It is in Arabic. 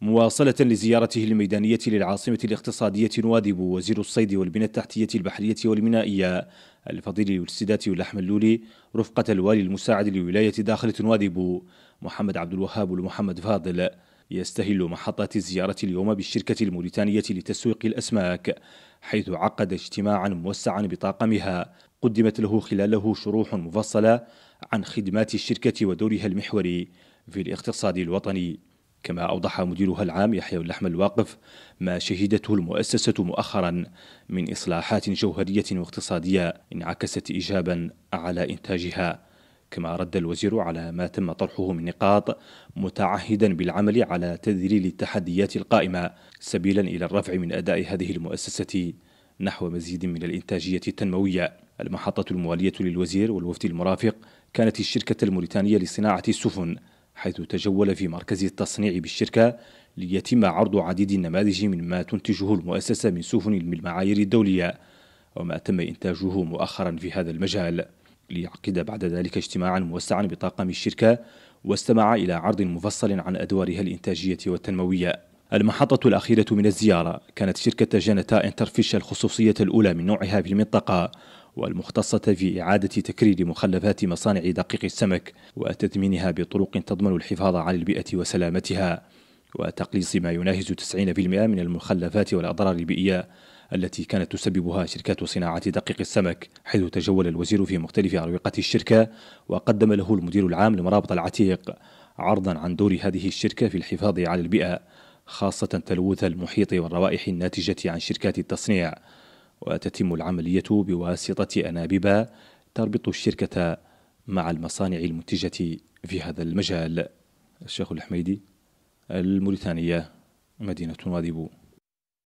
مواصلة لزيارته الميدانية للعاصمة الاقتصادية نوادب وزير الصيد والبنى التحتية البحرية والمينائية الفضيل السادات والأحمد اللولي رفقة الوالي المساعد لولاية داخلة نوادب محمد عبد الوهاب ومحمد فاضل يستهل محطة الزيارة اليوم بالشركة الموريتانية لتسويق الأسماك حيث عقد اجتماعا موسعا بطاقمها قدمت له خلاله شروح مفصلة عن خدمات الشركة ودورها المحوري في الاقتصاد الوطني كما أوضح مديرها العام يحيى اللحم الواقف ما شهدته المؤسسة مؤخرا من إصلاحات جوهرية واقتصادية انعكست إيجابا على إنتاجها كما رد الوزير على ما تم طرحه من نقاط متعهدا بالعمل على تذليل التحديات القائمة سبيلا إلى الرفع من أداء هذه المؤسسة نحو مزيد من الإنتاجية التنموية المحطة الموالية للوزير والوفد المرافق كانت الشركة الموريتانية لصناعة السفن حيث تجول في مركز التصنيع بالشركة ليتم عرض عديد النماذج مما تنتجه المؤسسة من سفن بالمعايير الدولية وما تم إنتاجه مؤخرا في هذا المجال ليعقد بعد ذلك اجتماعا موسعا بطاقم الشركة واستمع إلى عرض مفصل عن أدوارها الإنتاجية والتنموية المحطة الأخيرة من الزيارة كانت شركة جانتا انترفيش الخصوصية الأولى من نوعها في المنطقة والمختصة في إعادة تكرير مخلفات مصانع دقيق السمك وتثمينها بطرق تضمن الحفاظ على البيئة وسلامتها وتقليص ما يناهز 90% من المخلفات والأضرار البيئية التي كانت تسببها شركات صناعة دقيق السمك حيث تجول الوزير في مختلف أروقة الشركة وقدم له المدير العام لمرابط العتيق عرضا عن دور هذه الشركة في الحفاظ على البيئة خاصة تلوث المحيط والروائح الناتجة عن شركات التصنيع وتتم العملية بواسطة أنابيب تربط الشركة مع المصانع المنتجة في هذا المجال الشيخ الحميدي الموريتانية مدينة واديبو